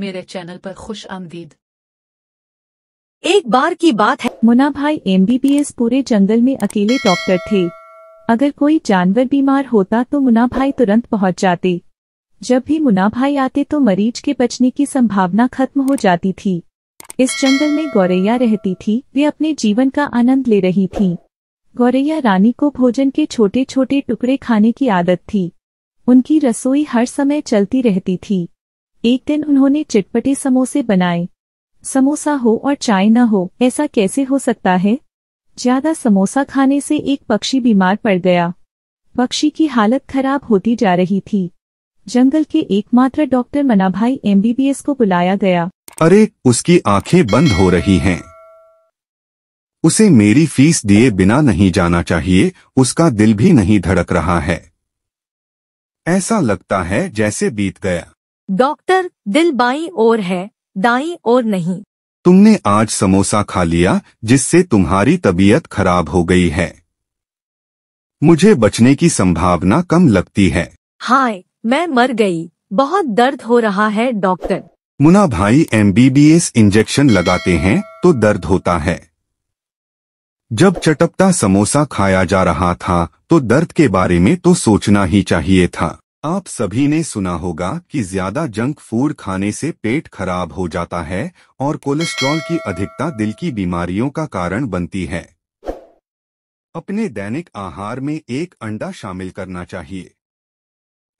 मेरे चैनल पर खुश आमदीद एक बार की बात है मुना भाई एम पूरे जंगल में अकेले डॉक्टर थे अगर कोई जानवर बीमार होता तो मुना भाई तुरंत पहुंच जाते जब भी मुना भाई आते तो मरीज के बचने की संभावना खत्म हो जाती थी इस जंगल में गौरैया रहती थी वे अपने जीवन का आनंद ले रही थी गौरैया रानी को भोजन के छोटे छोटे टुकड़े खाने की आदत थी उनकी रसोई हर समय चलती रहती थी एक दिन उन्होंने चटपटे समोसे बनाए समोसा हो और चाय न हो ऐसा कैसे हो सकता है ज्यादा समोसा खाने से एक पक्षी बीमार पड़ गया पक्षी की हालत खराब होती जा रही थी जंगल के एकमात्र डॉक्टर मनाभाई एमबीबीएस को बुलाया गया अरे उसकी आंखें बंद हो रही हैं। उसे मेरी फीस दिए बिना नहीं जाना चाहिए उसका दिल भी नहीं धड़क रहा है ऐसा लगता है जैसे बीत गया डॉक्टर दिल बाई और है दाई और नहीं तुमने आज समोसा खा लिया जिससे तुम्हारी तबीयत खराब हो गई है मुझे बचने की संभावना कम लगती है हाय मैं मर गई बहुत दर्द हो रहा है डॉक्टर मुना भाई एमबीबीएस इंजेक्शन लगाते हैं तो दर्द होता है जब चटपटा समोसा खाया जा रहा था तो दर्द के बारे में तो सोचना ही चाहिए था आप सभी ने सुना होगा कि ज्यादा जंक फूड खाने से पेट खराब हो जाता है और कोलेस्ट्रॉल की अधिकता दिल की बीमारियों का कारण बनती है अपने दैनिक आहार में एक अंडा शामिल करना चाहिए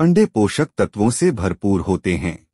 अंडे पोषक तत्वों से भरपूर होते हैं